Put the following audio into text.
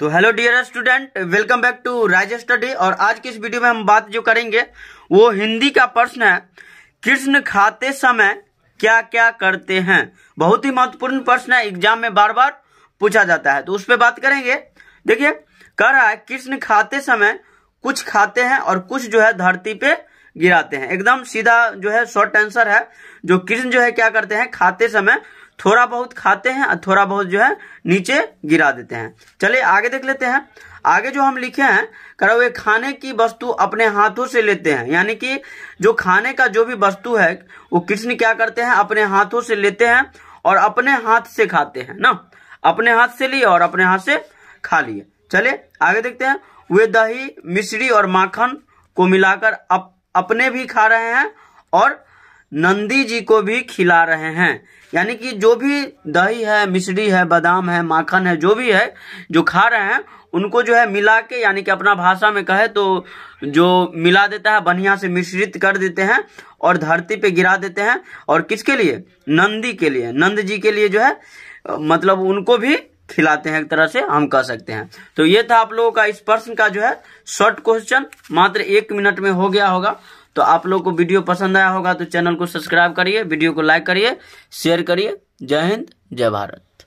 तो hello dear student welcome back to Rise Study और आज की इस वीडियो में हम बात जो करेंगे वो हिंदी का प्रश्न है कृष्ण खाते समय क्या क्या करते हैं बहुत ही महत्वपूर्ण प्रश्न है एग्जाम में बार बार पूछा जाता है तो उस पर बात करेंगे देखिए कह रहा है कृष्ण खाते समय कुछ खाते हैं और कुछ जो है धरती पे गिराते हैं एकदम सीधा जो है शॉर्ट आंसर है जो कृष्ण जो है क्या करते हैं खाते समय थोड़ा बहुत खाते हैं और थोड़ा बहुत जो है नीचे गिरा देते हैं चलिए आगे देख लेते हैं आगे जो हम लिखे हैं करा हुए खाने की वस्तु अपने हाथों से लेते हैं यानी कि जो खाने का जो भी वस्तु है वो कृष्ण क्या करते हैं अपने हाथों से लेते हैं और अपने हाथ से खाते हैं ना अपने हाथ से लिए और अपने हाथ से खा लिए चलिए आगे देखते हैं वे दही मिश्री और माखन को मिलाकर अप, अपने भी खा रहे हैं और नंदी जी को भी खिला रहे हैं यानी कि जो भी दही है मिश्री है बादाम है माखन है जो भी है जो खा रहे हैं उनको जो है मिला के यानी कि अपना भाषा में कहे तो जो मिला देता है बढ़िया से मिश्रित कर देते हैं और धरती पे गिरा देते हैं और किसके लिए नंदी के लिए नंद जी के लिए जो है मतलब उनको भी खिलाते हैं एक तरह से हम कह सकते हैं तो ये था आप लोगों का इस प्रश्न का जो है शॉर्ट क्वेश्चन मात्र एक मिनट में हो गया होगा तो आप लोग को वीडियो पसंद आया होगा तो चैनल को सब्सक्राइब करिए वीडियो को लाइक करिए शेयर करिए जय हिंद जय भारत